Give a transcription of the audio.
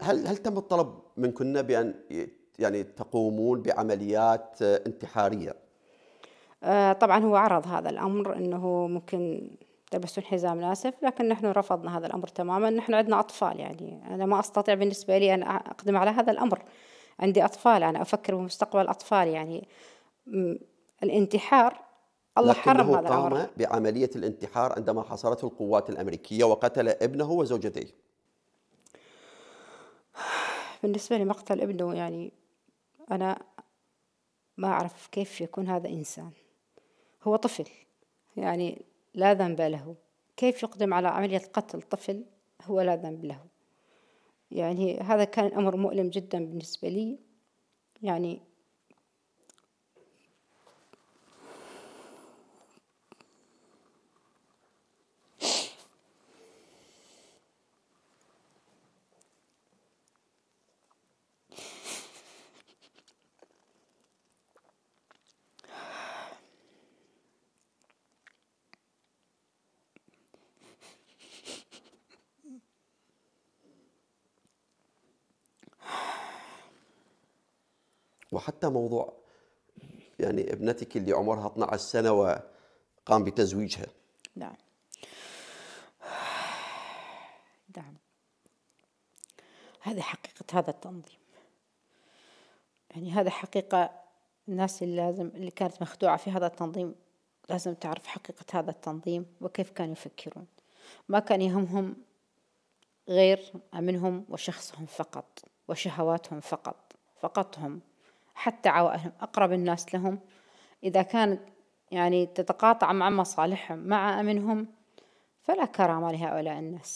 هل هل تم الطلب منكن بان يعني تقومون بعمليات انتحاريه؟ آه، طبعا هو عرض هذا الامر انه ممكن تلبسون حزام ناسف لكن نحن رفضنا هذا الامر تماما نحن عندنا اطفال يعني انا ما استطيع بالنسبه لي ان اقدم على هذا الامر عندي اطفال انا افكر بمستقبل اطفال يعني الانتحار الله حرم هذا الامر قام بعمليه الانتحار عندما حاصرته القوات الامريكيه وقتل ابنه وزوجتيه بالنسبة لمقتل ابنه يعني أنا ما أعرف كيف يكون هذا إنسان هو طفل يعني لا ذنب له كيف يقدم على عملية قتل طفل هو لا ذنب له يعني هذا كان أمر مؤلم جدا بالنسبة لي يعني وحتى موضوع يعني ابنتك اللي عمرها 12 سنة وقام بتزويجها نعم نعم هذه حقيقة هذا التنظيم يعني هذا حقيقة الناس اللي لازم اللي كانت مخدوعة في هذا التنظيم لازم تعرف حقيقة هذا التنظيم وكيف كانوا يفكرون ما كان يهمهم غير منهم وشخصهم فقط وشهواتهم فقط فقط هم حتى عوائلهم أقرب الناس لهم إذا كانت يعني تتقاطع مع مصالحهم مع أمنهم فلا كرامة لهؤلاء الناس